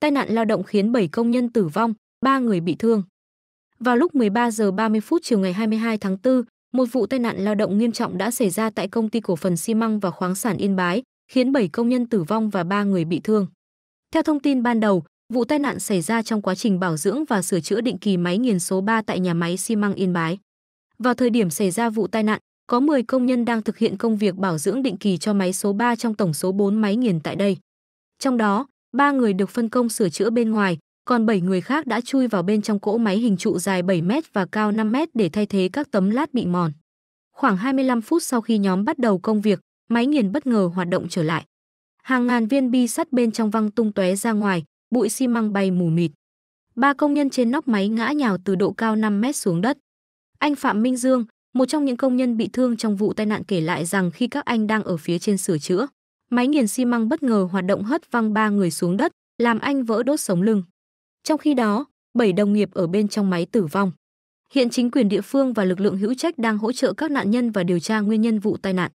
tai nạn lao động khiến 7 công nhân tử vong, 3 người bị thương. Vào lúc 13 giờ 30 phút chiều ngày 22 tháng 4, một vụ tai nạn lao động nghiêm trọng đã xảy ra tại công ty cổ phần xi măng và khoáng sản Yên Bái, khiến 7 công nhân tử vong và 3 người bị thương. Theo thông tin ban đầu, vụ tai nạn xảy ra trong quá trình bảo dưỡng và sửa chữa định kỳ máy nghiền số 3 tại nhà máy xi măng Yên Bái. Vào thời điểm xảy ra vụ tai nạn, có 10 công nhân đang thực hiện công việc bảo dưỡng định kỳ cho máy số 3 trong tổng số 4 máy nghiền tại đây. Trong đó, ba người được phân công sửa chữa bên ngoài, còn 7 người khác đã chui vào bên trong cỗ máy hình trụ dài 7 mét và cao 5 mét để thay thế các tấm lát bị mòn. Khoảng 25 phút sau khi nhóm bắt đầu công việc, máy nghiền bất ngờ hoạt động trở lại. Hàng ngàn viên bi sắt bên trong văng tung tóe ra ngoài, bụi xi măng bay mù mịt. Ba công nhân trên nóc máy ngã nhào từ độ cao 5 mét xuống đất. Anh Phạm Minh Dương, một trong những công nhân bị thương trong vụ tai nạn kể lại rằng khi các anh đang ở phía trên sửa chữa, Máy nghiền xi măng bất ngờ hoạt động hất văng ba người xuống đất, làm anh vỡ đốt sống lưng. Trong khi đó, bảy đồng nghiệp ở bên trong máy tử vong. Hiện chính quyền địa phương và lực lượng hữu trách đang hỗ trợ các nạn nhân và điều tra nguyên nhân vụ tai nạn.